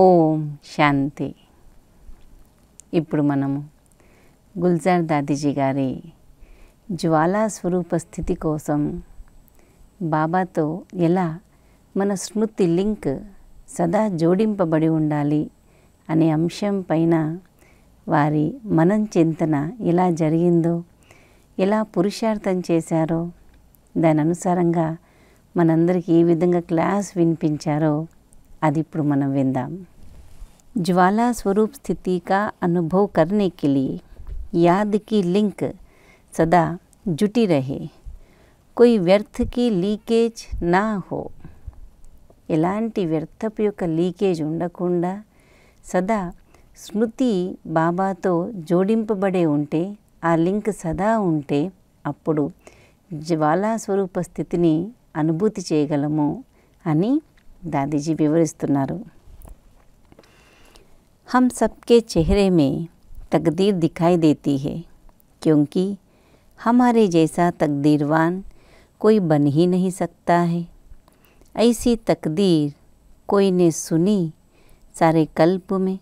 ఓం శాంతి ఇప్పుడు మనము గుల్జార్ దాదీజీ గారి జ్వాలా స్వరూప స్థితి కోసం బాబాతో ఎలా మన స్మృతి లింక్ సదా జోడింపబడి ఉండాలి అనే అంశం పైన వారి మనం చింతన ఎలా జరిగిందో ఎలా పురుషార్థం చేశారో దాని అనుసారంగా మనందరికీ ఏ విధంగా క్లాస్ వినిపించారో అది ఇప్పుడు మనం విందాం జ్వాలా స్వరూప్ స్థితికా का अनुभव करने के लिए याद की लिंक सदा వ్యర్థ లీకేజ్ నా హో ఎలాంటి వ్యర్థపు యొక్క లీకేజ్ ఉండకుండా సదా స్మృతి బాబాతో జోడింపబడే ఉంటే ఆ లింక్ సదా ఉంటే అప్పుడు జ్వాలా స్వరూప స్థితిని అనుభూతి చేయగలము అని दादीजी विवरी हम सबके चेहरे में तकदीर दिखाई देती है क्योंकि हमारे जैसा तकदीरवान कोई बन ही नहीं सकता है ऐसी तकदीर कोई ने सुनी सारे कल्प में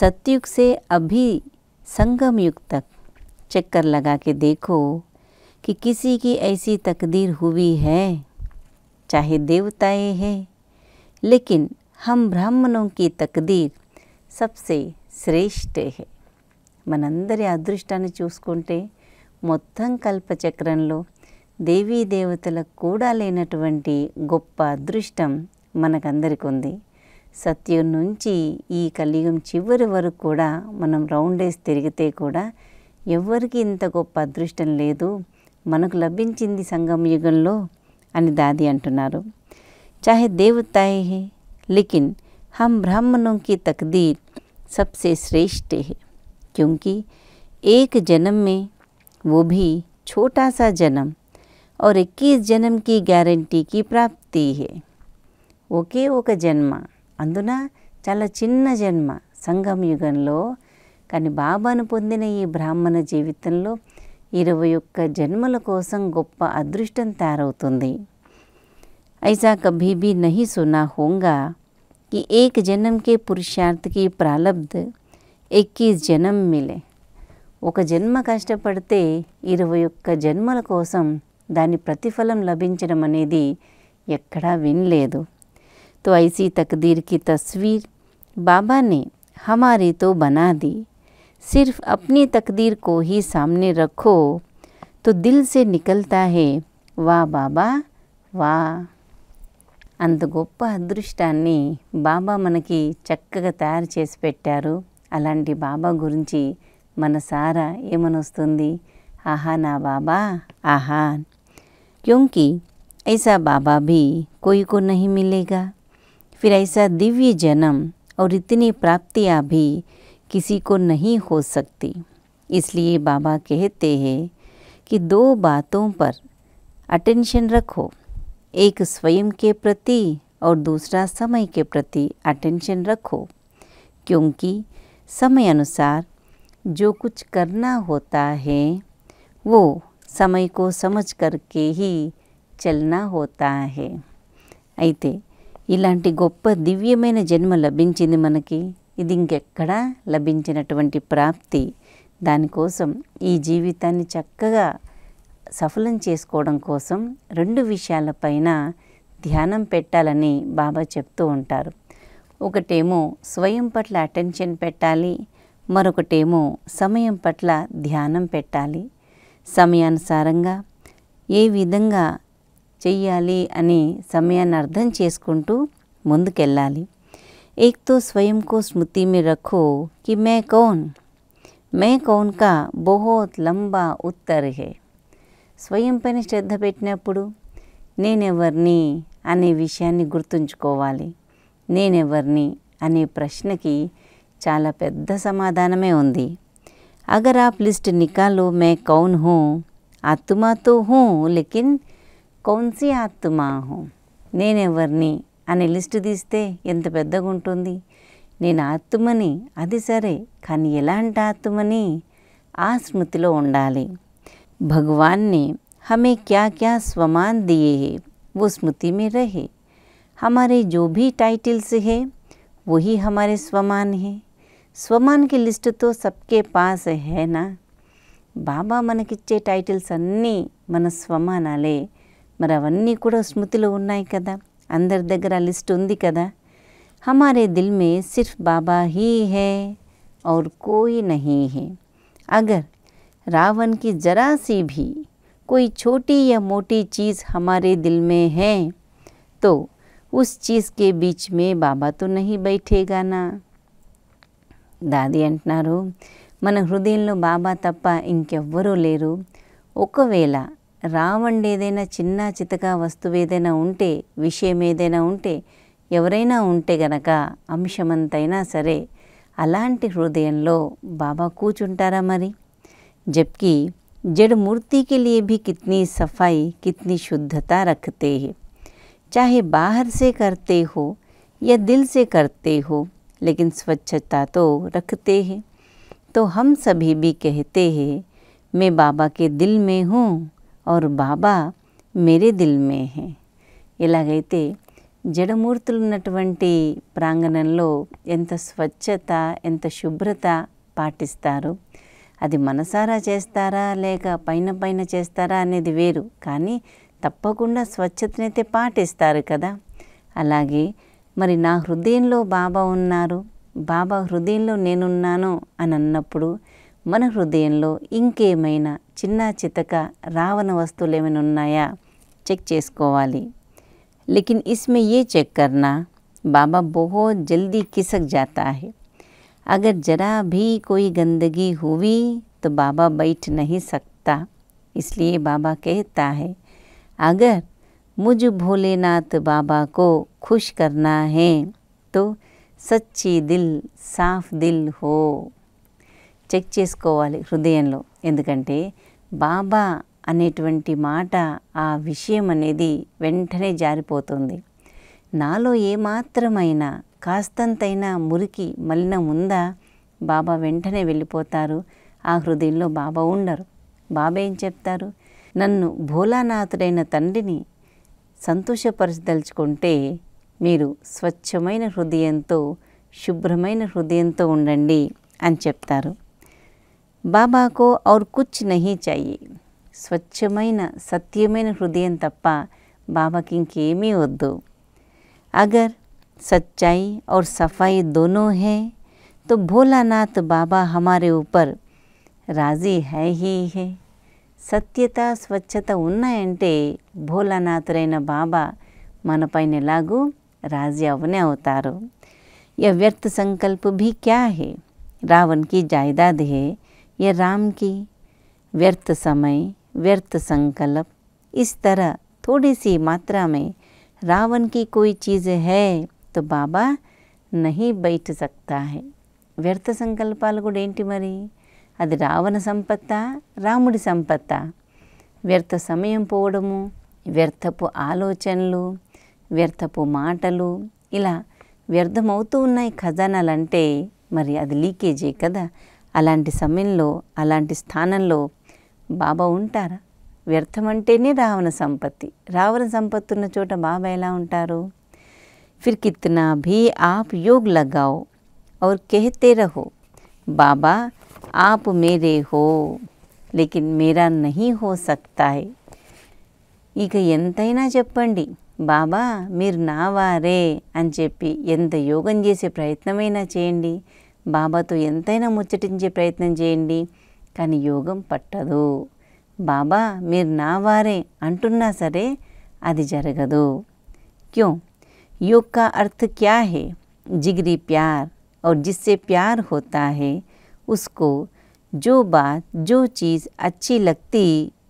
सत्युग से अभी संगम युग तक चक्कर लगा के देखो कि किसी की ऐसी तकदीर हुई है चाहे देवताएं हैं लेकिन हम ब्राह्मणों की తక్దీర్ సబ్సే శ్రేష్ఠే హే మనందరి అదృష్టాన్ని చూసుకుంటే మొత్తం కల్పచక్రంలో దేవీ దేవతలకు కూడా లేనటువంటి గొప్ప అదృష్టం మనకందరికి ఉంది సత్యం నుంచి ఈ కలియుగం చివరి వరకు కూడా మనం రౌండేస్ తిరిగితే కూడా ఎవరికి ఇంత గొప్ప అదృష్టం లేదు మనకు లభించింది సంగమ యుగంలో అని దాది అంటున్నారు चाहे देवताएं हैं लेकिन हम ब्राह्मणों की तकदीर सबसे श्रेष्ठ है क्योंकि एक जन्म में वो भी छोटा सा जन्म और 21 जन्म की गारंटी की प्राप्ति है ओके ओक जन्म अंदना चला चिन्न जन्म संगम युग का बाबा पंदन ब्राह्मण जीवित इरव जन्म कोसम गोप अदृष्ट तैयार ऐसा कभी भी नहीं सुना होगा कि एक जन्म के पुरुषार्थ की प्रालब्ध 21 జనం మిలే ఒక జన్మ కష్టపడితే ఇరవై ఒక్క జన్మల కోసం దాని ప్రతిఫలం లభించడం అనేది ఎక్కడా వినలేదు తో ఐసీ తకదీర్కి తస్వీర్ బాబానే హమారీతో బనాది సిర్ఫ్ అప్నీ తకదీర్ కో హీ సామ్నే రఖో తో దిల్ సే నికల్తా హే వా బాబా వా अंत अदृष्टा बाबा मन की चक्कर तैयार చేసి अला बाबा गुरी मन सारा సారా आहा ना बाबा आहा क्योंकि ऐसा बाबा भी कोई को नहीं मिलेगा फिर ऐसा दिव्य जन्म और इतनी प्राप्तियाँ भी किसी को नहीं हो सकती इसलिए बाबा कहते हैं कि दो बातों पर अटेंशन रखो एक स्वयं के प्रति और दूसरा समय के प्रति अटेंशन रखो क्योंकि समय अनुसार जो कुछ करना होता है वो समय को समझ करके ही చల్నా హోతాహే అయితే ఇలాంటి గొప్ప దివ్యమైన జన్మ లభించింది మనకి ఇది ఇంకెక్కడా లభించినటువంటి ప్రాప్తి దానికోసం ఈ జీవితాన్ని చక్కగా సఫలం చేసుకోవడం కోసం రెండు విషయాలపైన ధ్యానం పెట్టాలని బాబా చెప్తూ ఉంటారు ఒకటేమో స్వయం పట్ల అటెన్షన్ పెట్టాలి మరొకటేమో సమయం పట్ల ధ్యానం పెట్టాలి సమయానుసారంగా ఏ విధంగా చెయ్యాలి అని సమయాన్ని అర్థం చేసుకుంటూ ముందుకెళ్ళాలి ఏక్తో స్వయం स्वयं స్మృతి మీ రఖో కి మే मैं మే मैं కా का లంబా ఉత్తర్ హే స్వయం పని శ్రద్ధ పెట్టినప్పుడు నేనెవరిని అనే విషయాన్ని గుర్తుంచుకోవాలి నేనెవరిని అనే ప్రశ్నకి చాలా పెద్ద సమాధానమే ఉంది అగర్ ఆప్ లిస్ట్ నికాలో మే కౌన్ హూ ఆత్మాతో తో హూ లేకిన్ కౌన్సి ఆత్మా హూ నేనెవరిని అనే లిస్ట్ తీస్తే ఎంత పెద్దగా ఉంటుంది నేను ఆత్మని అది సరే కానీ ఎలాంటి ఆత్మని ఆ స్మృతిలో ఉండాలి भगवान ने हमें क्या क्या स्वमान दिए है वो स्मृति में रहे हमारे जो भी टाइटल्स है वही हमारे स्वमान हैं स्वमान की लिस्ट तो सबके पास है ना बाबा मन किच्चे टाइटल्स अन्नी मन स्वमान मर मरवनी कूड़ा स्मृति उन्नाई कदा अंदर दर लिस्ट कदा हमारे दिल में सिर्फ बाबा ही है और कोई नहीं है अगर रावण की जरा सी भी कोई छोटी या मोटी चीज़ हमारे दिल में है तो उस चीज़ के बीच में बाबा तो नहीं बैठेगा ना దాది అంటున్నారు మన హృదయంలో బాబా తప్ప ఇంకెవ్వరూ లేరు ఒకవేళ రావండి ఏదైనా చిన్న చితగా వస్తువు ఏదైనా ఉంటే విషయం ఏదైనా ఉంటే ఎవరైనా ఉంటే గనక అంశమంతైనా సరే అలాంటి హృదయంలో బాబా కూర్చుంటారా మరి जबकि जड़ मूर्ति के लिए भी कितनी सफाई कितनी शुद्धता रखते हैं चाहे बाहर से करते हो या दिल से करते हो लेकिन स्वच्छता तो रखते हैं तो हम सभी भी कहते हैं मैं बाबा के दिल में हूँ और बाबा मेरे दिल में है इलागैते జడమూర్తులు प्रांगण में एंत स्वच्छता एंत शुभ्रता పాటిస్తారు అది మనసారా చేస్తారా లేక పైన పైన చేస్తారా అనేది వేరు కానీ తప్పకుండా స్వచ్ఛతనైతే పాటిస్తారు కదా అలాగే మరి నా హృదయంలో బాబా ఉన్నారు బాబా హృదయంలో నేనున్నాను అని అన్నప్పుడు మన హృదయంలో ఇంకేమైనా చిన్న చితక రావణ వస్తువులు ఏమైనా ఉన్నాయా చెక్ చేసుకోవాలి లేకిన్ ఇస్మే ఏ చెక్ కర్నా బాబా బహు జల్దీ కిసక్ జాతా अगर जरा भी कोई गंदगी हुई तो बाबा बैठ नहीं सकता इसलिए बाबा कहता है अगर मुझ भोलेनाथ बाबा को खुश करना है तो सच्ची दिल साफ दिल हो चेक हृदय में एंकंटे बाबा अने మాట ఆ విషయం అనేది వెంటనే జారిపోతుంది నాలో కాస్తంతైనా మురికి మలినం ఉందా బాబా వెంటనే వెళ్ళిపోతారు ఆ హృదయంలో బాబా ఉండరు బాబా ఏం చెప్తారు నన్ను భోలానాథుడైన తండ్రిని సంతోషపరచదలుచుకుంటే మీరు స్వచ్ఛమైన హృదయంతో శుభ్రమైన హృదయంతో ఉండండి అని చెప్తారు బాబాకో ఔర్ కుచ్ నహీ చాయి స్వచ్ఛమైన సత్యమైన హృదయం తప్ప బాబాకి ఇంకేమీ వద్దు అగర్ सच्चाई और सफाई दोनों है तो भोलानाथ बाबा हमारे ऊपर राजी है ही है सत्यता स्वच्छता उन्ना भोलानाथ ఉన్నాయంటే बाबा मन మనపైన लागू राजी अवने अवतार यह व्यर्थ संकल्प भी क्या है रावण की जायदाद है यह राम की व्यर्थ समय व्यर्थ संकल्प इस तरह थोड़ी सी मात्रा में रावण की कोई चीज़ है తో బాబా నహీ బయట సక్తా వ్యర్థ సంకల్పాలు కూడా ఏంటి మరి అది రావణ సంపత్త రాముడి సంపత్త వ్యర్థ సమయం పోవడము వ్యర్థపు ఆలోచనలు వ్యర్థపు మాటలు ఇలా వ్యర్థమవుతూ ఉన్నాయి ఖజానాలు అంటే మరి అది లీకేజే కదా అలాంటి సమయంలో అలాంటి స్థానంలో బాబా ఉంటారా వ్యర్థం అంటేనే రావణ సంపత్తి రావణ సంపత్తి ఉన్న చోట బాబా ఎలా ఉంటారు फिर कितना भी आप योग लगाओ और कहते रहो बाबा आप मेरे हो లేకిన్ మేరా నహీ హో సక్తాయ్ ఇక ఎంతైనా చెప్పండి బాబా మీరు నావారే అని చెప్పి ఎంత యోగం చేసే ప్రయత్నమైనా చేయండి బాబాతో ఎంతైనా ముచ్చటించే ప్రయత్నం చేయండి కానీ యోగం పట్టదు బాబా మీరు నావారే అంటున్నా సరే అది జరగదు క్యూ योग का अर्थ क्या है जिगरी प्यार और जिससे प्यार होता है उसको जो बात जो चीज़ अच्छी लगती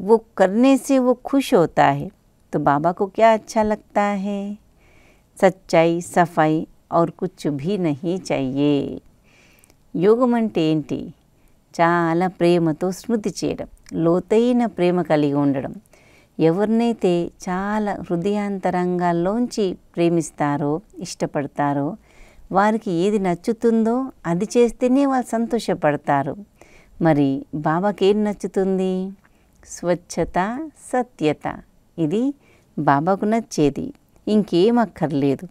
वो करने से वो खुश होता है तो बाबा को क्या अच्छा लगता है सच्चाई सफाई और कुछ भी नहीं चाहिए యోగం चाल प्रेम तो स्मृति స్మృతి చేయడం లోతైన प्रेम కలిగి ఎవరినైతే చాలా హృదయాంతరంగాల్లోంచి ప్రేమిస్తారో ఇష్టపడతారో వారికి ఏది నచ్చుతుందో అది చేస్తేనే వాళ్ళు సంతోషపడతారు మరి బాబాకి ఏం నచ్చుతుంది స్వచ్ఛత సత్యత ఇది బాబాకు నచ్చేది ఇంకేం అక్కర్లేదు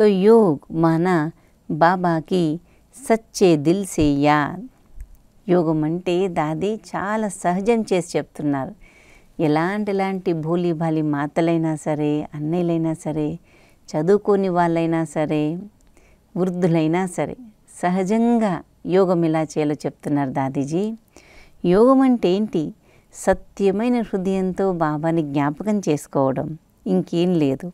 తో యోగ్ మన బాబాకి సచ్చే దిల్సేయా యోగం అంటే దాది చాలా సహజం చేసి చెప్తున్నారు ఎలాంటి ఎలాంటి భూలి బాలి మాతలైనా సరే అన్నయ్యలైనా సరే చదువుకోని వాళ్ళైనా సరే వృద్ధులైనా సరే సహజంగా యోగం ఎలా చేయాలో చెప్తున్నారు దాదీజీ యోగం అంటే ఏంటి సత్యమైన హృదయంతో బాబాని జ్ఞాపకం చేసుకోవడం ఇంకేం లేదు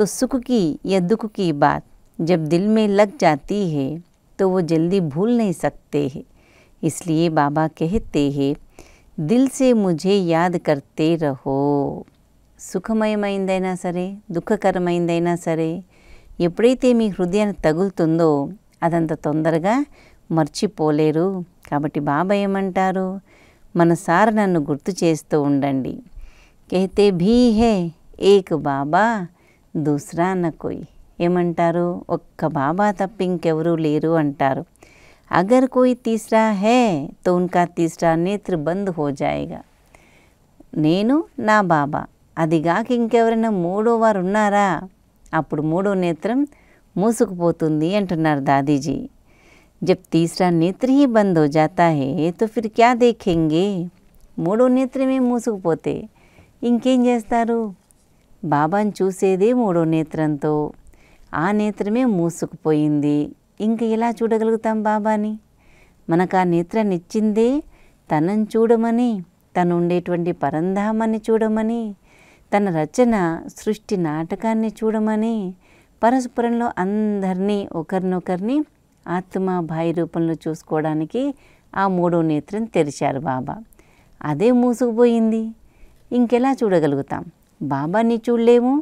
तो सुख की या दुख की बात जब दिल में लग जाती है तो वो जल्दी भूल नहीं सकते हैं इसलिए बाबा कहते हैं దిల్ సే ముజే యాద్ కర్తే రహో సుఖమయమైందైనా సరే దుఃఖకరమైందైనా సరే ఎప్పుడైతే మీ హృదయాన్ని తగులుతుందో అదంత తొందరగా మర్చిపోలేరు కాబట్టి బాబా ఏమంటారు సార్ నన్ను గుర్తు చేస్తూ ఉండండి కేతే భీ హే ఏక్ బాబా దూసరా నకొయ్ ఏమంటారు ఒక్క బాబా తప్ప ఇంకెవరూ లేరు అంటారు अगर कोई तीसरा है तो उनका तीसरा नेत्र बंद हो जाएगा నేను నా బాబా అదిగాక ఇంకెవరైనా మూడో వారు ఉన్నారా అప్పుడు మూడో నేత్రం మూసుకుపోతుంది అంటున్నారు దాదీజీ जब तीसरा नेत्र ही बंद हो जाता है तो फिर क्या देखेंगे మూడో నేత్రమే మూసుకుపోతే ఇంకేం చేస్తారు బాబాను చూసేదే మూడో నేత్రంతో ఆ నేత్రమే మూసుకుపోయింది ఇంక ఇలా చూడగలుగుతాం బాబాని మనకు ఆ నేత్రనిచ్చిందే తనను చూడమని తను ఉండేటువంటి పరంధామాన్ని చూడమని తన రచన సృష్టి నాటకాన్ని చూడమని పరస్పరంలో అందరినీ ఒకరినొకరిని ఆత్మ రూపంలో చూసుకోవడానికి ఆ మూడో నేత్రం తెరిచారు బాబా అదే మూసుకుపోయింది ఇంకెలా చూడగలుగుతాం బాబాని చూడలేము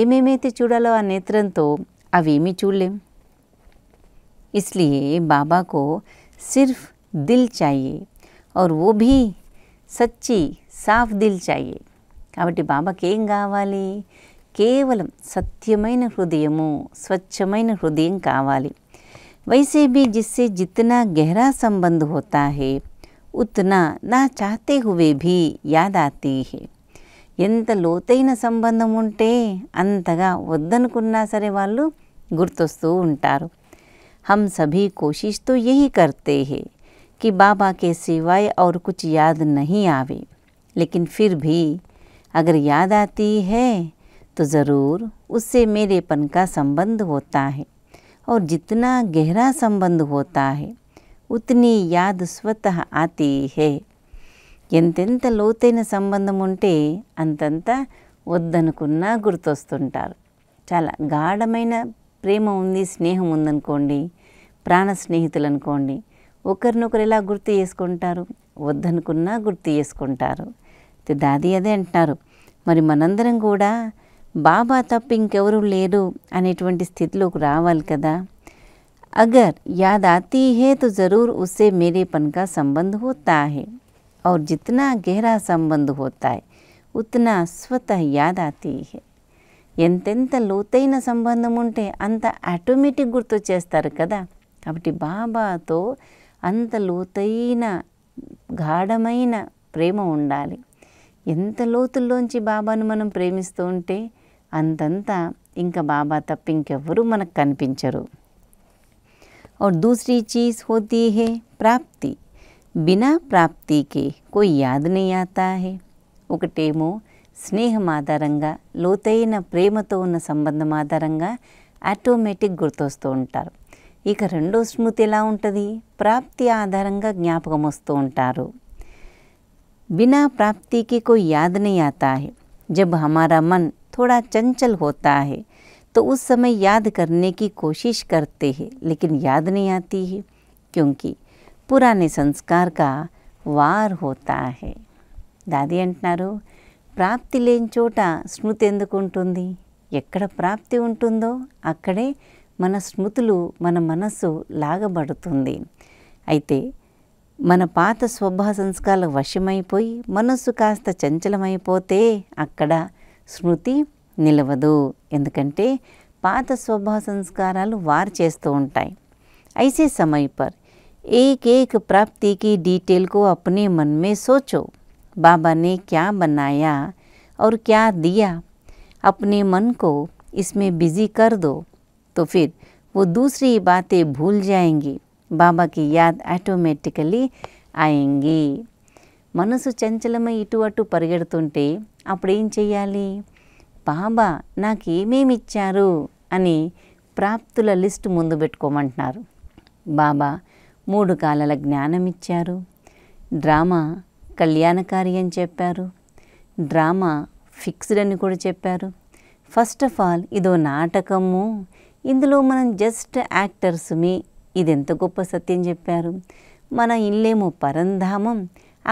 ఏమేమైతే చూడాలో ఆ నేత్రంతో అవేమీ చూడలేము इसलिए बाबा को सिर्फ दिल चाहिए और वो भी సచ్చి సాఫ్ దిల్ చాయి కాబట్టి బాబాకి ఏం కావాలి కేవలం సత్యమైన హృదయము స్వచ్ఛమైన హృదయం కావాలి వైసే భీ జిస్సే జితనా గెహరా సంబంధ్ హోతా హే ఉత్నా నా చాతే హువే భీ యాద్ ఆతీ హే ఎంత లోతైన సంబంధం ఉంటే అంతగా వద్దనుకున్నా సరే వాళ్ళు గుర్తొస్తూ ఉంటారు हम सभी कोशिश तो यही करते हैं कि बाबा के सिवाय और कुछ याद नहीं आवे लेकिन फिर भी अगर याद आती है तो ज़रूर उससे मेरेपन का संबंध होता है और जितना गहरा संबंध होता है उतनी याद स्वतः आती है ఎంతెంత లోతైన संबंध ఉంటే अंत వద్దనుకున్నా గుర్తొస్తుంటారు చాలా గాఢమైన ప్రేమ ఉంది స్నేహం ఉంది అనుకోండి ప్రాణ స్నేహితులు అనుకోండి ఒకరినొకరు ఎలా గుర్తు చేసుకుంటారు ఉద్దనుకున్నా గుర్తు చేసుకుంటారు దాది అదే అంటారు మరి మనందరం కూడా బాబా తప్ప ఇంకెవరూ లేరు అనేటువంటి స్థితిలోకి రావాలి కదా అగర్ yaad aati hai to zarur usse mere pan ka sambandh hota hai aur jitna gehra sambandh hota hai utna swatah yaad aati hai ఎంతెంత లోతైన సంబంధం ఉంటే అంత ఆటోమేటిక్ గుర్తొచ్చేస్తారు కదా కాబట్టి బాబాతో అంత లోతైన గాఢమైన ప్రేమ ఉండాలి ఎంత లోతుల్లోంచి బాబాను మనం ప్రేమిస్తూ ఉంటే అంతంతా ఇంకా బాబా తప్ప ఇంకెవ్వరూ మనకు కనిపించరు और दूसरी చీజ్ హోతీ హే ప్రాప్తి బినా प्राप्ति కోయి యాదనే याद హే ఒకటేమో स्नेह आधार लत प्रेम तो उ संबंध आधार आटोमेटिक गुर्तूर इक रो स्मृति ఎలా ఉంటుంది ప్రాప్తి ఆధారంగా జ్ఞాపకం बिना प्राप्ति की कोई याद नहीं आता है जब हमारा मन थोड़ा चंचल होता है तो उस समय याद करने की कोशिश करते हैं लेकिन याद नहीं आती है क्योंकि पुराने संस्कार का वार होता है दादी अंटनारू ప్రాప్తి లేని చోట స్మృతి ఎందుకు ఉంటుంది ఎక్కడ ప్రాప్తి ఉంటుందో అక్కడే మన స్మృతులు మన మనస్సు లాగబడుతుంది అయితే మన పాత స్వభావ సంస్కారాలు వశమైపోయి మనస్సు కాస్త చంచలమైపోతే అక్కడ స్మృతి నిలవదు ఎందుకంటే పాత స్వభావ సంస్కారాలు వారు చేస్తూ ఉంటాయి ఐసే సమయ పర్ ఏక ప్రాప్తికి డీటెయిల్కు అప్పునే మన్మే సోచో बाबा ने क्या बनाया और क्या दिया अपने मन को इसमें बिजी कर दो तो फिर वो दूसरी बातें भूल जाएंगी बाबा की याद ऑटोमेटिकली आएंगी మనసు చంచలమై ఇటు అటు పరిగెడుతుంటే అప్పుడేం చేయాలి బాబా నాకేమేమి ఇచ్చారు అని ప్రాప్తుల లిస్ట్ ముందు పెట్టుకోమంటున్నారు బాబా మూడు కాలాల జ్ఞానం ఇచ్చారు డ్రామా కళ్యాణకారి అని చెప్పారు డ్రామా ఫిక్స్డ్ అని కూడా చెప్పారు ఫస్ట్ ఆఫ్ ఆల్ ఇదో నాటకము ఇందులో మనం జస్ట్ యాక్టర్స్మి ఇది ఎంత గొప్ప సత్యం చెప్పారు మన ఇల్లేమో పరంధామం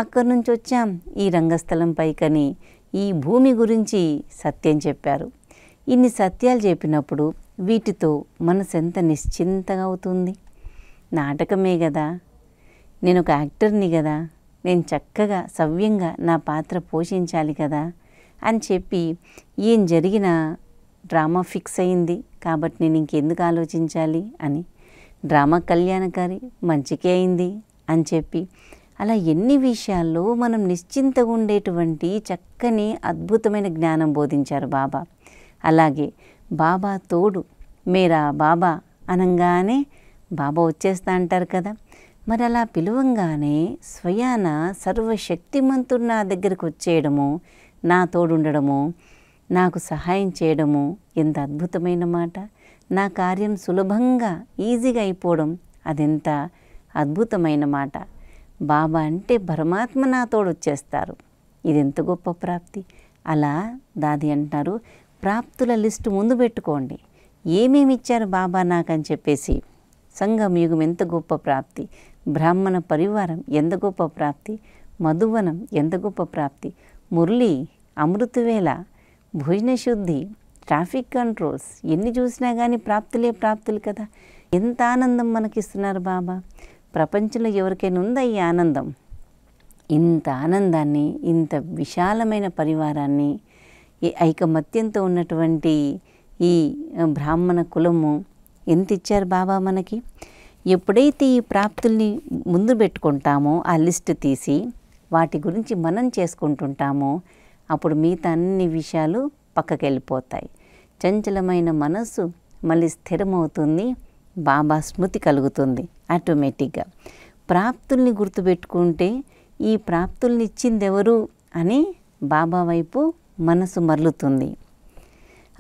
అక్కడి నుంచి వచ్చాం ఈ రంగస్థలం పైకని ఈ భూమి గురించి సత్యం చెప్పారు ఇన్ని సత్యాలు చెప్పినప్పుడు వీటితో మనసు ఎంత నిశ్చింతగా అవుతుంది నాటకమే కదా నేను ఒక యాక్టర్ని కదా నేను చక్కగా సవ్యంగా నా పాత్ర పోషించాలి కదా అని చెప్పి ఏం జరిగినా డ్రామా ఫిక్స్ అయింది కాబట్టి నేను ఇంకెందుకు ఆలోచించాలి అని డ్రామా కళ్యాణకారి మంచికే అయింది అని చెప్పి అలా ఎన్ని విషయాల్లో మనం నిశ్చింతగా ఉండేటువంటి చక్కని అద్భుతమైన జ్ఞానం బోధించారు బాబా అలాగే బాబా తోడు మీరా బాబా అనంగానే బాబా వచ్చేస్తా అంటారు కదా మరి అలా పిలువంగానే స్వయాన సర్వశక్తిమంతుడు నా దగ్గరకు వచ్చేయడము నా తోడుండడము నాకు సహాయం చేయడము ఎంత అద్భుతమైన మాట నా కార్యం సులభంగా ఈజీగా అయిపోవడం అదెంత అద్భుతమైన మాట బాబా అంటే పరమాత్మ నా తోడు వచ్చేస్తారు ఇదెంత గొప్ప ప్రాప్తి అలా దాది అంటున్నారు ప్రాప్తుల లిస్టు ముందు పెట్టుకోండి ఏమేమి ఇచ్చారు బాబా నాకని చెప్పేసి సంఘం యుగం ఎంత గొప్ప ప్రాప్తి బ్రాహ్మణ పరివారం ఎంత గొప్ప ప్రాప్తి మధువనం ఎంత గొప్ప ప్రాప్తి మురళి అమృతవేళ భోజన శుద్ధి ట్రాఫిక్ కంట్రోల్స్ ఎన్ని చూసినా కానీ ప్రాప్తులే ప్రాప్తులు కదా ఎంత ఆనందం మనకిస్తున్నారు బాబా ప్రపంచంలో ఎవరికైనా ఉందా ఈ ఆనందం ఇంత ఆనందాన్ని ఇంత విశాలమైన పరివారాన్ని ఐకమత్యంతో ఉన్నటువంటి ఈ బ్రాహ్మణ కులము ఎంత ఇచ్చారు బాబా మనకి ఎప్పుడైతే ఈ ప్రాప్తుల్ని ముందు పెట్టుకుంటామో ఆ లిస్ట్ తీసి వాటి గురించి మనం చేసుకుంటుంటామో అప్పుడు మిగతా అన్ని విషయాలు పక్కకి వెళ్ళిపోతాయి చంచలమైన మనస్సు మళ్ళీ స్థిరమవుతుంది బాబా స్మృతి కలుగుతుంది ఆటోమేటిక్గా ప్రాప్తుల్ని గుర్తుపెట్టుకుంటే ఈ ప్రాప్తుల్ని ఎవరు అని బాబా వైపు మనసు మరలుతుంది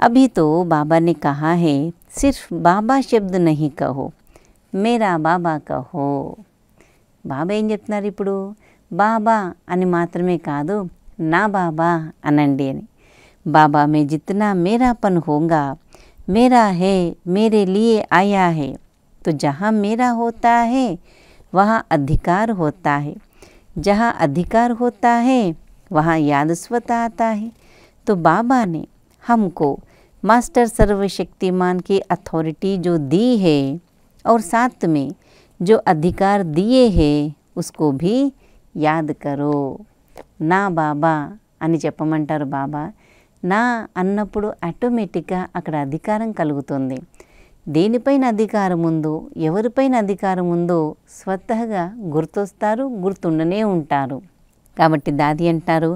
అభితో బాబాని కహాహే सिर्फ बाबा शब्द नहीं कहो मेरा बाबा कहो बाबा एम చెప్తున్నారు बाबा బాబా అని ना बाबा अन बाबा में जितना బాబా మే జితనా मेरा है मेरे लिए आया है तो जहाँ मेरा होता है वहाँ अधिकार होता है जहाँ अधिकार होता है वहाँ याद आता है तो बाबा ने हमको मास्टर सर्वशक्तिमान की अथॉरिटी जो दी है और साथ में जो अधिकार दिए हैं उसको भी యాద్ కరో నా బాబా అని చెప్పమంటారు బాబా నా అన్నప్పుడు ఆటోమేటిక్గా అక్కడ అధికారం కలుగుతుంది దేనిపైన అధికారం ఉందో ఎవరిపైన అధికారం ఉందో స్వతహగా గుర్తొస్తారు గుర్తుండనే ఉంటారు కాబట్టి దాది అంటారు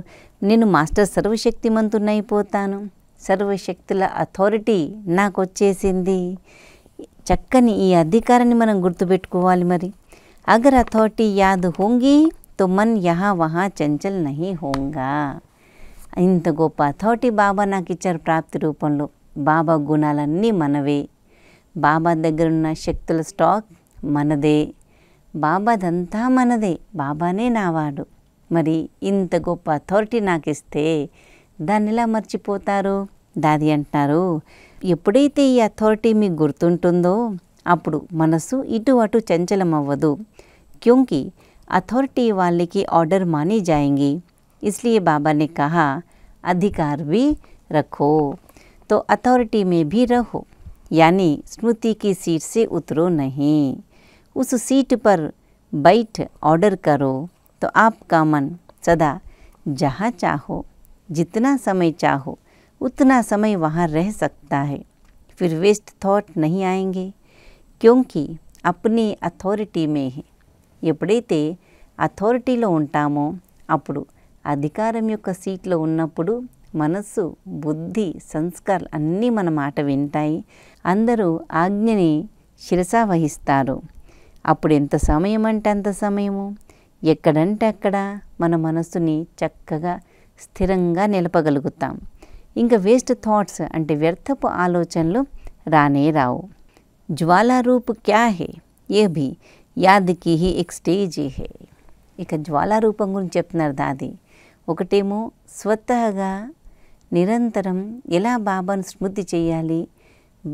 నేను మాస్టర్ సర్వశక్తిమంతున్నైపోతాను సర్వశక్తుల అథారిటీ నాకు వచ్చేసింది చక్కని ఈ అధికారాన్ని మనం గుర్తుపెట్టుకోవాలి మరి అగర్ అథారిటీ యాద్ హోంగి తో మన్ యహా వహా చంచల్ నహి హోంగా ఇంత గొప్ప అథారిటీ బాబా నాకు ఇచ్చారు ప్రాప్తి రూపంలో బాబా గుణాలన్నీ మనవే బాబా దగ్గర ఉన్న శక్తుల స్టాక్ మనదే బాబాదంతా మనదే బాబానే నావాడు మరి ఇంత గొప్ప అథారిటీ నాకు ఇస్తే दाने ఎలా दादी దాది అంటున్నారు ఎప్పుడైతే ఈ अब మీకు इटू అప్పుడు क्योंकि ఇటు अथॉरिटी वाले की ऑर्डर मानी जाएंगी इसलिए बाबा ने कहा अधिकार भी रखो तो अथॉरिटी में भी रहो यानी स्मृति की सीट से उतरो नहीं उस सीट पर बैठ ऑर्डर करो तो आपका मन सदा जहाँ चाहो जितना समय चाहो उतना समय वहां रह सकता है फिर विष्ट थॉट नहीं आएंगे क्योंकि अपनी अथॉरिटी में है ये쁘డేతే अथॉरिटी లో ఉంటాము అప్పుడు అధికారమొక్క సీట్లో ఉన్నప్పుడు మనసు బుద్ధి సంస్కార అన్నీ మన మాట వింటాయి అందరూ ఆజ్ఞని శిరసావహిస్తారు అప్పుడు ఎంత సమయం అంటే అంత సమయం ఎక్కడ అంటే అక్కడ మన మనసుని చక్కగా స్థిరంగా నిలపగలుగుతాం ఇంకా వేస్ట్ థాట్స్ అంటే వ్యర్థపు ఆలోచనలు రానే రావు జ్వాలారూపు క్యా హే ఏ భీ యాదికి హీ ఎక్ స్టేజ్ హే ఇక జ్వాలారూపం గురించి చెప్తున్నారు దాది ఒకటేమో స్వతహగా నిరంతరం ఎలా బాబాను స్మృతి చేయాలి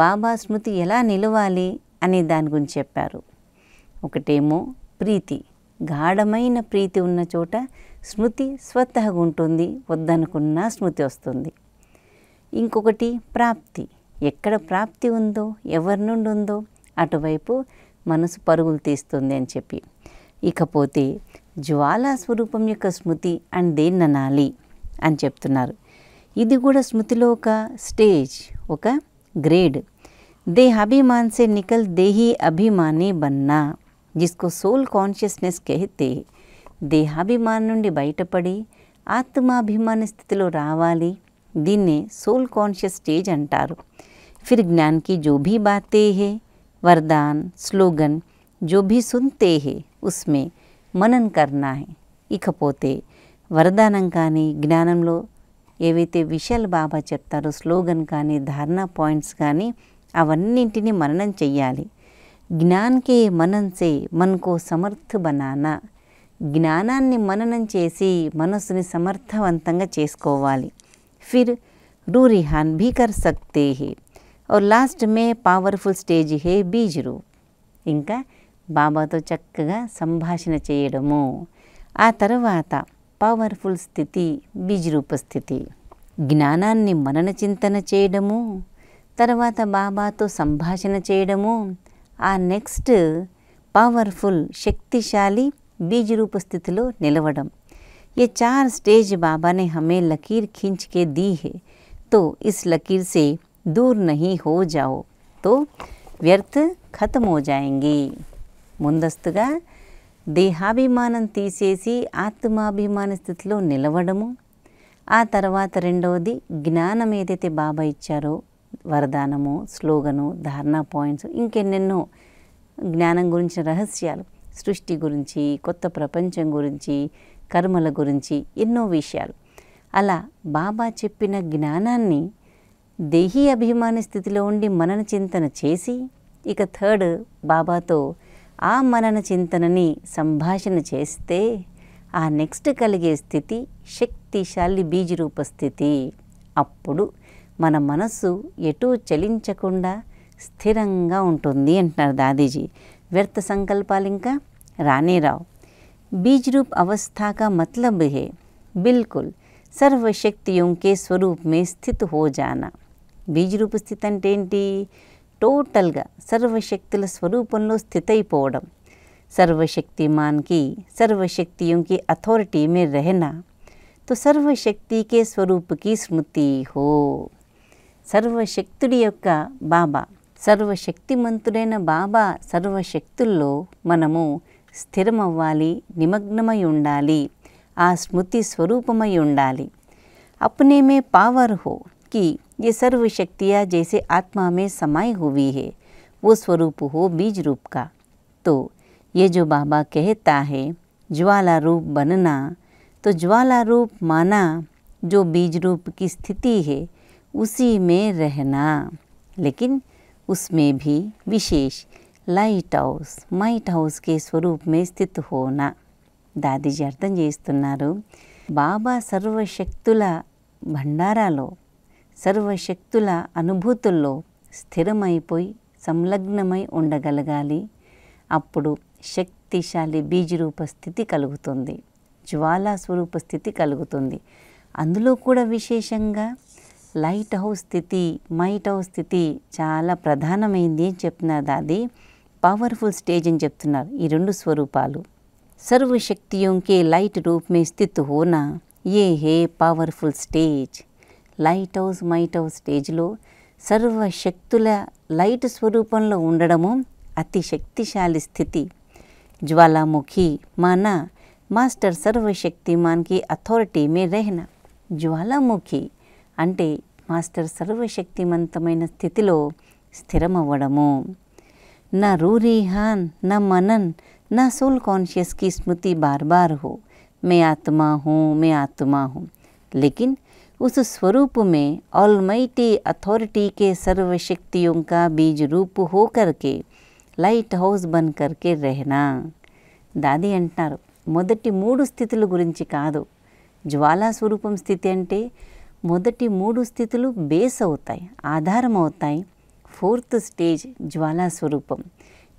బాబా స్మృతి ఎలా నిలవాలి అనే దాని గురించి చెప్పారు ఒకటేమో ప్రీతి గాఢమైన ప్రీతి ఉన్న చోట స్మృతి స్వతహగా ఉంటుంది వద్దనుకున్నా స్మృతి వస్తుంది ఇంకొకటి ప్రాప్తి ఎక్కడ ప్రాప్తి ఉందో ఎవరి నుండి ఉందో అటువైపు మనసు పరుగులు తీస్తుంది అని చెప్పి ఇకపోతే జ్వాలా స్వరూపం యొక్క స్మృతి అని దేన్ని అనాలి అని చెప్తున్నారు ఇది కూడా స్మృతిలో ఒక స్టేజ్ ఒక గ్రేడ్ దే అభిమాన్ సే నికల్ దేహి అభిమాని బన్నా జిస్కో సోల్ కాన్షియస్నెస్ కెహితే దేహాభిమానం నుండి బయటపడి ఆత్మాభిమాన స్థితిలో రావాలి దీన్నే सोल कॉन्शियस स्टेज అంటారు फिर ज्ञान की जो भी बातें हैं वरदान स्लोगन जो भी सुनते हैं उसमें मनन करना है ఇకపోతే వరదానం కానీ జ్ఞానంలో ఏవైతే విషయాలు బాబా చెప్తారో స్లోగన్ కానీ ధారణ పాయింట్స్ కానీ అవన్నింటినీ మననం చెయ్యాలి జ్ఞాన్కే మనన్సే మనకో సమర్థ బనానా జ్ఞానాన్ని మననం చేసి మనస్సుని సమర్థవంతంగా చేసుకోవాలి ఫిర్ రూరిహాన్ భీకర్ సక్తే హే ఓ లాస్ట్ మే పవర్ఫుల్ స్టేజ్ హే రూ ఇంకా బాబాతో చక్కగా సంభాషణ చేయడము ఆ తర్వాత పవర్ఫుల్ స్థితి బీజరూప రూపస్థితి జ్ఞానాన్ని మనన చింతన చేయడము తర్వాత బాబాతో సంభాషణ చేయడము ఆ నెక్స్ట్ పవర్ఫుల్ శక్తిశాలి बीज रूप स्थिति लो निलवडम ये चार स्टेज बाबा ने हमें लकीर खींच के दी है तो इस लकीर से दूर नहीं हो जाओ तो व्यर्थ खत्म हो जाएंगे ముందస్తుగా దేహాభిమానం తీసేసి ఆత్మాభిమాన స్థితిలో నిలవడము ఆ తర్వాత రెండవది జ్ఞానం ఏదైతే బాబా ఇచ్చారో వరదానము స్లోగను ధారణా పాయింట్స్ ఇంకెన్నెన్నో జ్ఞానం గురించిన రహస్యాలు సృష్టి గురించి కొత్త ప్రపంచం గురించి కర్మల గురించి ఎన్నో విషయాలు అలా బాబా చెప్పిన జ్ఞానాన్ని దేహీ అభిమాని స్థితిలో ఉండి మనన చింతన చేసి ఇక థర్డ్ బాబాతో ఆ మనన చింతనని సంభాషణ చేస్తే ఆ నెక్స్ట్ కలిగే స్థితి శక్తిశాలి బీజరూప స్థితి అప్పుడు మన మనస్సు ఎటూ చలించకుండా స్థిరంగా ఉంటుంది అంటున్నారు దాదీజీ व्यर्थ संकल्पाल इंका राने राव बीज रूप अवस्था का मतलब है बिल्कुल सर्वशक्तियों के स्वरूप में स्थित हो जाना बीज रूप स्थित अंटेटी टोटल सर्वशक्त स्वरूप स्थित मान की सर्वशक्तियों की अथॉरिटी में रहना तो सर्वशक्ति के स्वरूप की स्मृति हो सर्वशक्त बाबा सर्वशक्ति బాబా बाबा सर्वशक्त స్థిరమవ్వాలి నిమగ్నమై ఉండాలి आ स्मृति స్వరూపమై अपने में पावर हो कि ये सर्वशक्तियाँ जैसे आत्मा में समाई हुई है वो स्वरूप हो बीज रूप का तो ये जो बाबा कहता है ज्वाला रूप बनना तो ज्वाला रूप माना जो बीज रूप की स्थिति है उसी में रहना लेकिन उसमें भी विशेष లైట్ హౌస్ మైట్ హౌస్కి స్వరూపమే స్థితి హోనా దాదీజీ అర్థం చేస్తున్నారు బాబా సర్వశక్తుల భండారాలో సర్వశక్తుల అనుభూతుల్లో స్థిరమైపోయి సంలగ్నమై ఉండగలగాలి అప్పుడు శక్తిశాలి బీజరూప స్థితి కలుగుతుంది జ్వాలా స్వరూప స్థితి కలుగుతుంది అందులో కూడా విశేషంగా లైట్ హౌస్ స్థితి మైట్ హౌస్ స్థితి చాలా ప్రధానమైంది అని చెప్తున్నారు అది పవర్ఫుల్ స్టేజ్ అని చెప్తున్నారు ఈ రెండు స్వరూపాలు సర్వశక్తియోంకే లైట్ రూపమే స్థితి హోనా ఏ హే powerful stage lighthouse might house స్టేజ్లో సర్వశక్తుల లైట్ స్వరూపంలో ఉండడము అతి శక్తిశాలి స్థితి జ్వాలాముఖి మాన మాస్టర్ సర్వశక్తిమాన్కి కి అథారిటీ మే రహనా జ్వాలాముఖి అంటే మాస్టర్ సర్వశక్తిమంతమైన స్థితిలో స్థిరమవ్వడము న రూరీహాన్ న మనన్ న సల్ కాన్షియస్ కి స్మృతి బార్ బార్ హో మే ఆత్మ హూ మే ఆత్మ హూ లేకిన్ ఉస్ స్వరూపమే ఆల్మైటీ అథారిటీ కే సర్వశక్తియోం కా బీజ్ రూప హోకర్కే లైట్ హౌస్ బన్ కర్కే రెహనా దాది అంటారు మొదటి మూడు స్థితిల గురించి కాదు జ్వాలా స్వరూపం స్థితి అంటే మొదటి మూడు స్థితులు బేస్ అవుతాయి ఆధారం అవుతాయి ఫోర్త్ స్టేజ్ జ్వాలా స్వరూపం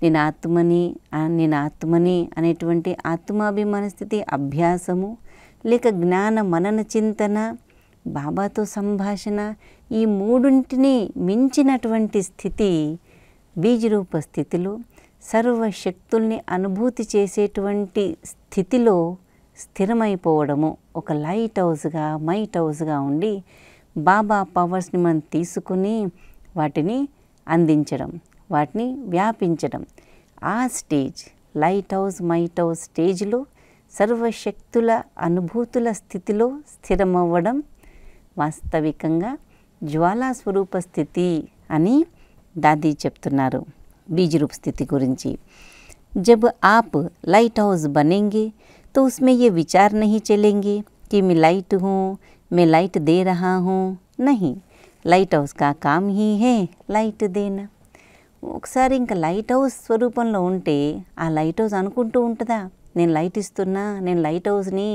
నేను ఆత్మని నేను ఆత్మని అనేటువంటి ఆత్మాభిమాన స్థితి అభ్యాసము లేక జ్ఞాన మనన చింతన బాబాతో సంభాషణ ఈ మూడింటిని మించినటువంటి స్థితి బీజరూప స్థితిలో సర్వశక్తుల్ని అనుభూతి చేసేటువంటి స్థితిలో స్థిరమైపోవడము ఒక లైట్ హౌస్గా మైట్ హౌస్గా ఉండి బాబా పవర్స్ని మనం తీసుకుని వాటిని అందించడం వాటిని వ్యాపించడం ఆ stage lighthouse might house స్టేజ్లో సర్వశక్తుల అనుభూతుల స్థితిలో స్థిరమవ్వడం వాస్తవికంగా జ్వాలాస్వరూప స్థితి అని దాదీ చెప్తున్నారు బీజరూప్ స్థితి గురించి జబ్ ఆప్ లైట్ హౌస్ బనేంగే तो उसमें ये विचार नहीं चलेंगे कि मैं लाइट हूँ मैं लाइट दे रहा हूँ नहीं లైట్ హౌస్ కా కామ్ హీ హే లైట్ దేనా ఒకసారి ఇంకా లైట్ హౌస్ స్వరూపంలో ఉంటే ఆ లైట్ హౌస్ అనుకుంటూ ఉంటుందా నేను లైట్ ఇస్తున్నా నేను లైట్ హౌస్ని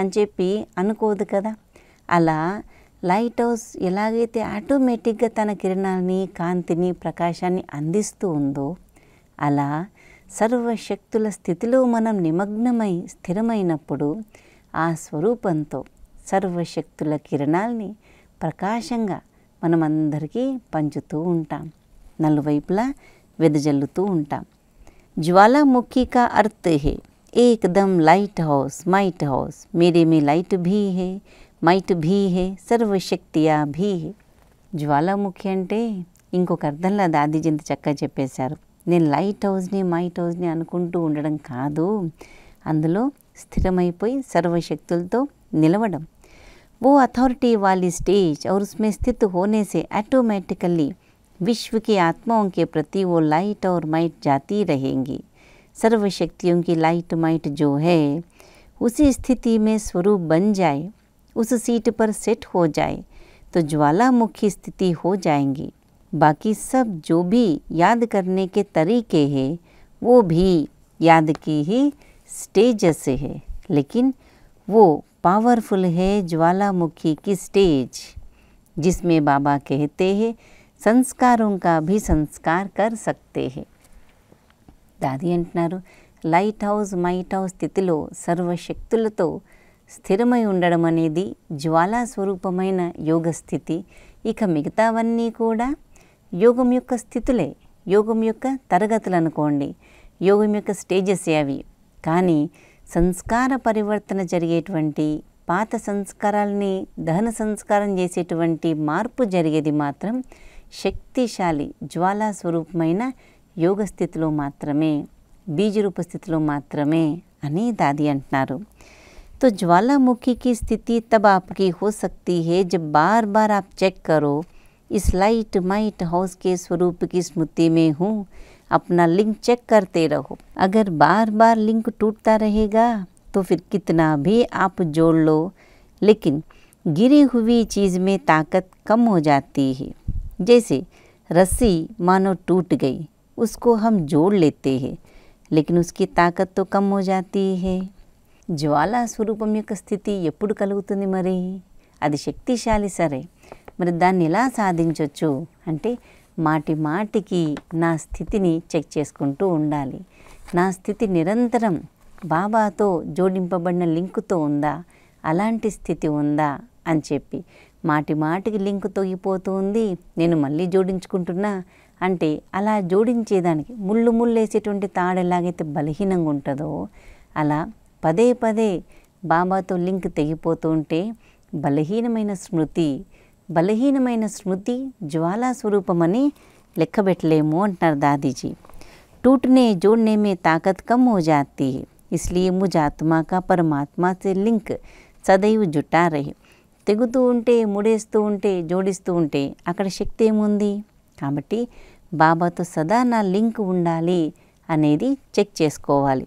అని చెప్పి అనుకోదు కదా అలా లైట్ హౌస్ ఎలాగైతే ఆటోమేటిక్గా తన కిరణాలని కాంతిని ప్రకాశాన్ని అందిస్తూ ఉందో అలా సర్వశక్తుల స్థితిలో మనం నిమగ్నమై స్థిరమైనప్పుడు ఆ స్వరూపంతో సర్వశక్తుల కిరణాల్ని ప్రకాశంగా మనమందరికీ పంచుతూ ఉంటాం నలువైపులా వెదజల్లుతూ ఉంటాం జ్వాలాముఖిక అర్త్ హే है లైట్ హౌస్ మైట్ హౌస్ మీరే మీ లైట్ భీ హే మైట్ భీ హే సర్వశక్తియా భీ హే జ్వాలాముఖి అంటే ఇంకొక అర్థంలో దాదిజంత చక్కగా చెప్పేశారు लाइट నేను లైట్ హౌస్ని మైట్ హౌస్ని అనుకుంటూ ఉండడం కాదు అందులో స్థిరమైపోయి तो నిలవడం वो अथॉरिटी वाली स्टेज और उसमें स्थित होने से ऐटोमेटिकली विश्व की आत्माओं के प्रति वो लाइट और माइट जाती रहेंगी सर्वशक्तियों की लाइट माइट जो है उसी स्थिति में स्वरूप बन जाए उस सीट पर सेट हो जाए तो ज्वालामुखी स्थिति हो जाएंगी बाकी सब जो भी याद करने के तरीके हैं वो भी याद की ही स्टेज से है लेकिन वो पावरफुल है ज्वालामुखी की स्टेज जिसमें बाबा कहते हैं संस्कारों का भी संस्कार कर सकते हैं दादी अट्नार लाइट हाउस माइट हाउस स्थिति सर्वशक्त तो स्थिरम उड़मने ज्वालास्वरूपम योग स्थिति इक मिगतावनी कूड़ा యోగం యొక్క స్థితులే యోగం యొక్క తరగతులు అనుకోండి యోగం యొక్క స్టేజెస్ అవి కానీ సంస్కార పరివర్తన జరిగేటువంటి పాత సంస్కారాలని దహన సంస్కారం చేసేటువంటి మార్పు జరిగేది మాత్రం శక్తిశాలి జ్వాలా స్వరూపమైన యోగ స్థితిలో మాత్రమే బీజరూప స్థితిలో మాత్రమే అని దాది అంటున్నారు తో జ్వాలాముఖికి స్థితి स्थिति तब आपकी हो सकती है जब बार इस लाइट माइट हाउस के स्वरूप की स्मृति में हूँ अपना लिंक चेक करते रहो अगर बार बार लिंक टूटता रहेगा तो फिर कितना भी आप जोड़ लो लेकिन गिरी हुई चीज़ में ताकत कम हो जाती है जैसे रस्सी मानो टूट गई उसको हम जोड़ लेते हैं लेकिन उसकी ताकत तो कम हो जाती है ज्वाला స్వరూపం स्थिति एपड़ कल కలుగుతుంది तो మరి शक्तिशाली सर है మరి దాన్ని ఎలా సాధించవచ్చు అంటే మాటి మాటికి నా స్థితిని చెక్ చేసుకుంటూ ఉండాలి నా స్థితి నిరంతరం బాబాతో జోడింపబడిన లింకుతో ఉందా అలాంటి స్థితి ఉందా అని చెప్పి మాటి మాటికి లింక్ తొగిపోతూ ఉంది నేను మళ్ళీ జోడించుకుంటున్నా అంటే అలా జోడించేదానికి ముళ్ళు ముళ్ళేసేటువంటి తాడు ఎలాగైతే బలహీనంగా ఉంటుందో అలా పదే పదే బాబాతో లింక్ తెగిపోతూ ఉంటే బలహీనమైన స్మృతి బలహీనమైన स्मृति జ్వాలా స్వరూపమని లిఖబెట్టలేము అంటార దాదిజీ. टूटने जोड़ने में ताकत कम हो जाती है इसलिए मुझ आत्मा का परमात्मा से लिंक सदैव जुटा रहे.テゴ뚜ంటే ముడేస్తుంటే జోడిస్తుంటే అక్కడ శక్తి ఏముంది? కాబట్టి బాబాతో సదానా లింక్ ఉండాలి అనేది చెక్ చేసుకోవాలి.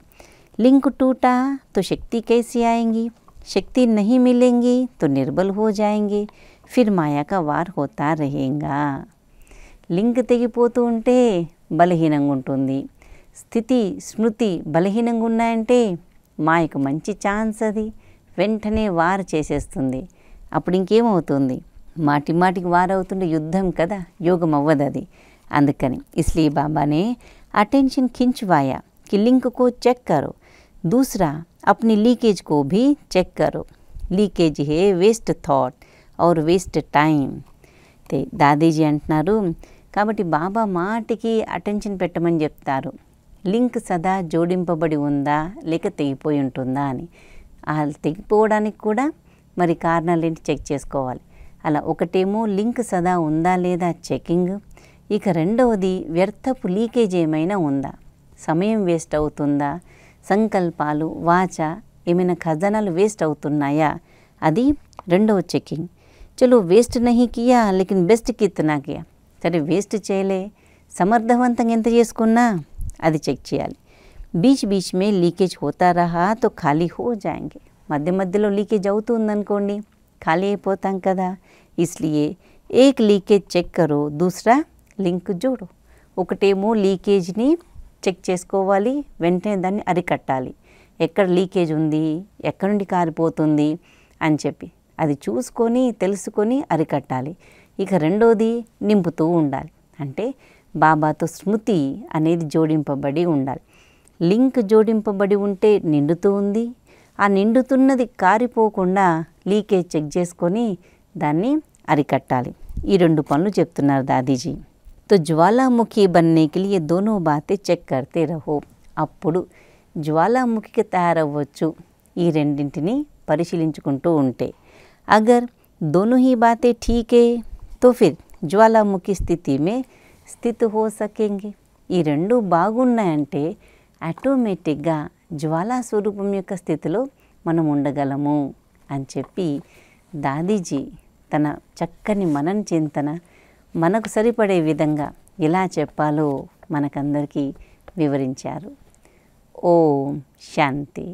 లింక్ टूटा तो शक्ति कैसे आएंगी? शक्ति नहीं मिलेंगी तो निर्बल हो जाएंगे. ఫిర్ మాయా వార్ హోతా రహేంగా లింక్ తెగిపోతూ ఉంటే బలహీనంగా ఉంటుంది స్థితి స్మృతి బలహీనంగా ఉన్నాయంటే మాయకు మంచి ఛాన్స్ అది వెంటనే వార్ చేసేస్తుంది అప్పుడు ఇంకేమవుతుంది మాటి మాటికి వారవుతుండే యుద్ధం కదా యోగం అవ్వదు అది అందుకని ఇస్లీ బాబానే అటెన్షన్ खिंचवाया కి लिंक को चेक करो దూసరా अपनी లీకేజ్ को भी లీకేజ్ హే waste thought or waste time Dadiji అంటున్నారు కాబట్టి బాబా మాటికి అటెన్షన్ పెట్టమని చెప్తారు లింక్ సదా జోడింపబడి ఉందా లేక తెగిపోయి ఉంటుందా అని ఆ తెగిపోవడానికి కూడా మరి కారణాలు ఏంటి చెక్ చేసుకోవాలి అలా ఒకటేమో లింక్ సదా ఉందా లేదా చెకింగ్ ఇక రెండవది వ్యర్థపు లీకేజ్ ఏమైనా ఉందా సమయం వేస్ట్ అవుతుందా సంకల్పాలు వాచ ఏమైనా ఖజనాలు వేస్ట్ అవుతున్నాయా అది రెండవ చెకింగ్ చలో వేస్ట్ नहीं किया लेकिन బెస్ట్ కిత్నా కియా సరే వేస్ట్ చేయలే సమర్థవంతంగా ఎంత చేసుకున్నా అది చెక్ చేయాలి బీచ్ బీచ్ మే లీకేజ్ హోతా రహా తో ఖాళీ హో జాయింగే మధ్య మధ్యలో లీకేజ్ అవుతుందనుకోండి ఖాళీ అయిపోతాం కదా ఇస్లియే ఏక్ లీకేజ్ చెక్ కరో దూసరా లింక్ జోడో ఒకటేమో లీకేజ్ని చెక్ చేసుకోవాలి వెంటనే దాన్ని అరికట్టాలి ఎక్కడ లీకేజ్ ఉంది ఎక్కడి నుండి కారిపోతుంది అని చెప్పి అది చూసుకొని తెలుసుకొని అరికట్టాలి ఇక రెండోది నింపుతూ ఉండాలి అంటే బాబాతో స్మృతి అనేది జోడింపబడి ఉండాలి లింక్ జోడింపబడి ఉంటే నిండుతూ ఉంది ఆ నిండుతున్నది కారిపోకుండా లీకేజ్ చెక్ చేసుకొని దాన్ని అరికట్టాలి ఈ రెండు పనులు చెప్తున్నారు దాదీజీ తో జ్వాలాముఖి బన్నేకి లియే దోనో బాతే చెక్ కర్తే రహో అప్పుడు జ్వాలాముఖికి తయారవ్వచ్చు ఈ రెండింటిని పరిశీలించుకుంటూ ఉంటే अगर दोनों ही बातें ठीक है तो फिर జ్వాలాముఖి స్థితి మే స్థితి హో సకేంగి ఈ రెండు బాగున్నాయంటే ఆటోమేటిక్గా జ్వాలా స్వరూపం యొక్క స్థితిలో మనం ఉండగలము అని చెప్పి దాదీజీ తన చక్కని మనన చింతన మనకు సరిపడే విధంగా ఎలా చెప్పాలో మనకందరికీ వివరించారు ఓం శాంతి